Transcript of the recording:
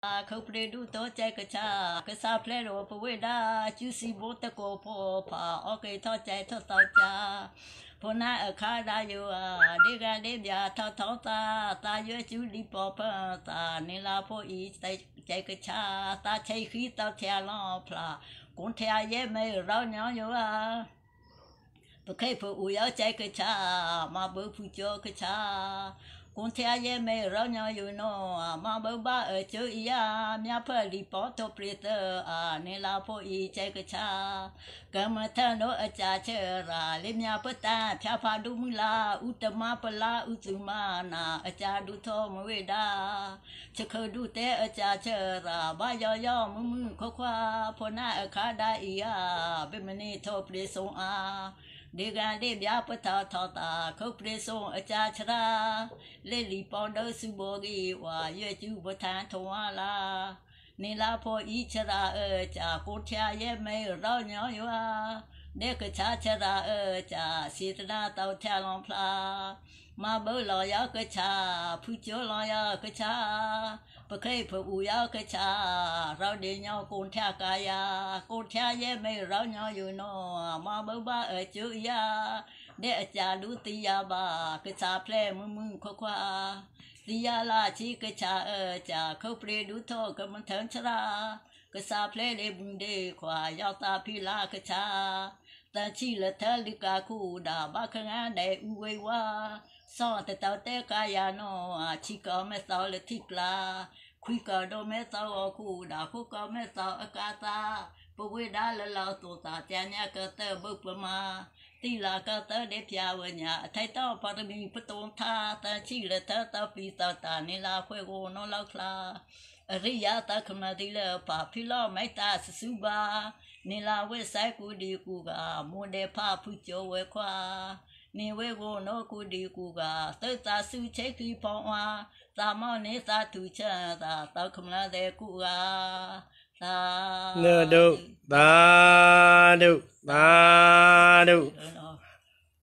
Kopledu to take a cha, Casaplero Pueda, Juicy Botaco Popa, Oke Tote Totacha, Pona a Kada Yua, Diga Dibia Tatota, Taya Julie Popa, Nila Po East take a cha, Ta take heat of Tialopla, Guntia Yeme, Ronya Yua. Bukay Pu Uya take a cha, Mabu Pujo Kacha. คนเที่อายไม่รอนอยู่นอมาบบ้าเอชยามีพลีปอตปริตอาเนลาพอีเจกชากรรมทานโอจ่าเชราลิมยาพตาทยาพาดุมลาอุตมาปลาอุตมานาอาจารดูทอมเวดาชะเคดูเตอาจาเชราบายอยอมือมือคว้าพ่อหน้าคาไดาอียาเนมนีทอปลิสงอาดีกันดีบยาปะทาทตาเขาเปรี้อวอจารย์ชราเลลีปอนเดอร์สุบอกีว่าเยจูะทานทวาลานี่ลาพออีชราเออจากุฏิอาเยไม่ร้อนย้อยว่าเด็กชาชราเออจากศีรษะเต่าแทลองพลามาเบอลอยากระชาผู้เจ้าลอยากระชาประเคยผู้อูยากระชา เราเดียวกูแทกายา โกูแทเย่ไม่เราเนาอยู่นอ มาเบอบ้าเอจุยาเดี๋ยจะรู้ติยาบากระชาเพล่มือมือควาติยาลาชีกระชาเอจ่าเขาเปลียดูโทษกับมันเถิงชรากระชาเพล่เลยบุงเดีขว่ายาตาพิลากระชาတန်ချီလထလကခုဒါဘခငါနေဥဝေဝါစောတတတဲကာယနောအချီကမဲသောလတိကလာ ခွိကတော်မဲသောခုဒါခုကမဲသောအကာသာပဝေဒါလလောတောသာတန်ညကတဘုပမာတိလာကတတဲ့ပြဝညာအထိုက်တော့ပါရမီပတုံသာတချိလက်တတပိသတာနေလာခွဲကိုနော်လောက်လာအရိယတခမတိလပါဖိလမိုက်တာစစုပါနေလာဝဲဆိုင်ကူဒီကူကမွန်တဲ့ဖဖူကျော်ဝဲခွာနေဝဲကိုနော်ကူဒီကူကသစ္စာစုချိတ်ပြီးပေါင်းဝါသာမောနေသာသူချာသာတောက်ခမလာတဲ့ကူကသာနဒုသာဒုသာဒု